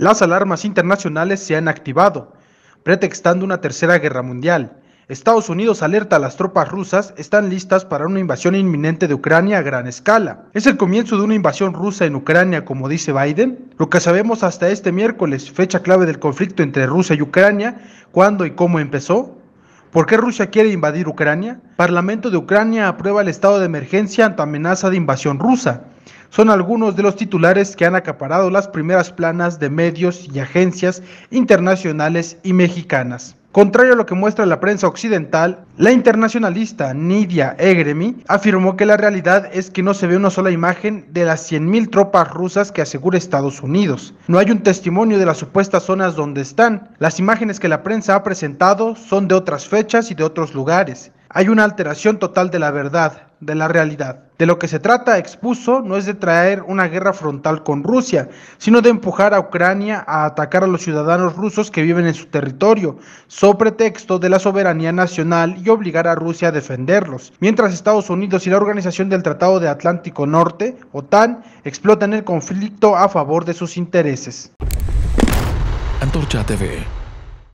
Las alarmas internacionales se han activado, pretextando una tercera guerra mundial. Estados Unidos alerta a las tropas rusas están listas para una invasión inminente de Ucrania a gran escala. ¿Es el comienzo de una invasión rusa en Ucrania, como dice Biden? Lo que sabemos hasta este miércoles, fecha clave del conflicto entre Rusia y Ucrania, cuándo y cómo empezó. ¿Por qué Rusia quiere invadir Ucrania? Parlamento de Ucrania aprueba el estado de emergencia ante amenaza de invasión rusa son algunos de los titulares que han acaparado las primeras planas de medios y agencias internacionales y mexicanas. Contrario a lo que muestra la prensa occidental, la internacionalista Nidia Egremi afirmó que la realidad es que no se ve una sola imagen de las 100.000 tropas rusas que asegura Estados Unidos. No hay un testimonio de las supuestas zonas donde están. Las imágenes que la prensa ha presentado son de otras fechas y de otros lugares. Hay una alteración total de la verdad, de la realidad. De lo que se trata, expuso, no es de traer una guerra frontal con Rusia, sino de empujar a Ucrania a atacar a los ciudadanos rusos que viven en su territorio, so pretexto de la soberanía nacional y obligar a Rusia a defenderlos. Mientras Estados Unidos y la Organización del Tratado de Atlántico Norte, OTAN, explotan el conflicto a favor de sus intereses. Antorcha TV.